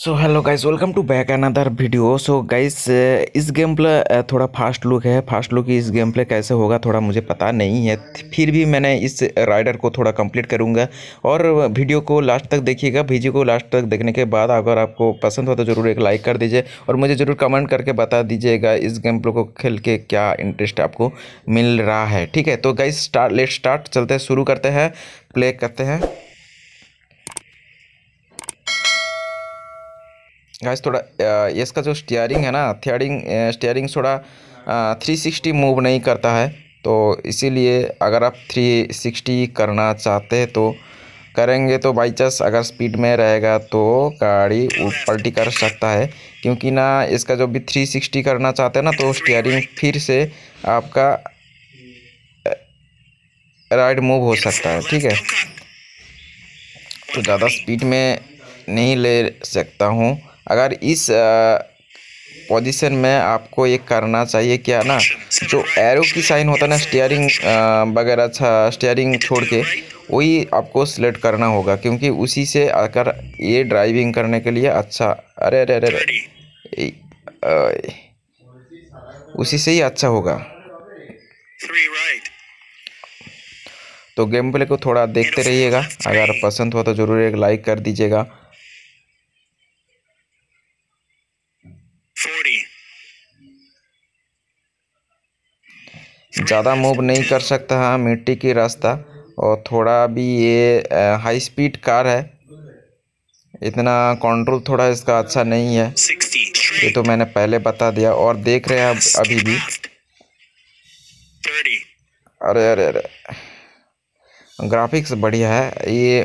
so hello guys welcome to back another video so guys इस game play थोड़ा fast look है fast look इस game play कैसे होगा थोड़ा मुझे पता नहीं है फिर भी मैंने इस राइडर को थोड़ा कंप्लीट करूँगा और वीडियो को लास्ट तक देखिएगा वीडियो को लास्ट तक देखने के बाद अगर आपको पसंद हो तो ज़रूर एक लाइक कर दीजिए और मुझे ज़रूर कमेंट करके बता दीजिएगा इस गेम प्ले को खेल के क्या इंटरेस्ट आपको मिल रहा है ठीक है तो गाइज स्टार्ट लेट स्टार्ट चलते शुरू करते हैं प्ले करते हैं गाइस थोड़ा इसका जो स्टीयरिंग है ना थियरिंग स्टीयरिंग थोड़ा थ्री सिक्सटी मूव नहीं करता है तो इसीलिए अगर आप थ्री सिक्सटी करना चाहते हैं तो करेंगे तो बाई चांस अगर स्पीड में रहेगा तो गाड़ी पलटी कर सकता है क्योंकि ना इसका जो भी थ्री सिक्सटी करना चाहते हैं ना तो स्टीयरिंग फिर से आपका राइड मूव हो सकता है ठीक है तो ज़्यादा स्पीड में नहीं ले सकता हूँ अगर इस पोजीशन में आपको ये करना चाहिए क्या ना जो एरो की साइन होता है ना स्टेयरिंग वगैरह स्टेयरिंग छोड़ के वही आपको सिलेक्ट करना होगा क्योंकि उसी से अगर ये ड्राइविंग करने के लिए अच्छा अरे अरे अरे, अरे उसी से ही अच्छा होगा तो गेम प्ले को थोड़ा देखते रहिएगा अगर पसंद हो तो ज़रूर एक लाइक कर दीजिएगा 40 ज़्यादा मूव नहीं कर सकता है हाँ, मिट्टी की रास्ता और थोड़ा भी ये हाई स्पीड कार है इतना कंट्रोल थोड़ा इसका अच्छा नहीं है ये तो मैंने पहले बता दिया और देख रहे हैं अभी भी अरे अरे अरे ग्राफिक्स बढ़िया है ये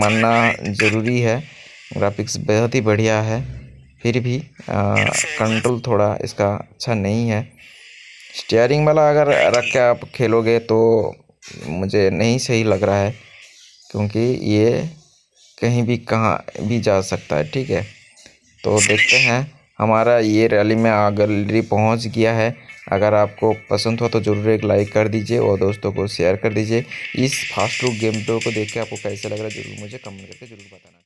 मानना ज़रूरी है ग्राफिक्स बेहद ही बढ़िया है फिर भी कंट्रोल थोड़ा इसका अच्छा नहीं है स्टेयरिंग वाला अगर रख के आप खेलोगे तो मुझे नहीं सही लग रहा है क्योंकि ये कहीं भी कहाँ भी जा सकता है ठीक है तो देखते हैं हमारा ये रैली में गैलरी पहुंच गया है अगर आपको पसंद हो तो ज़रूर एक लाइक कर दीजिए और दोस्तों को शेयर कर दीजिए इस फास्ट लुक गेम प्ले को देख के आपको कैसे लग रहा है ज़रूर मुझे कमेंट करके ज़रूर बताना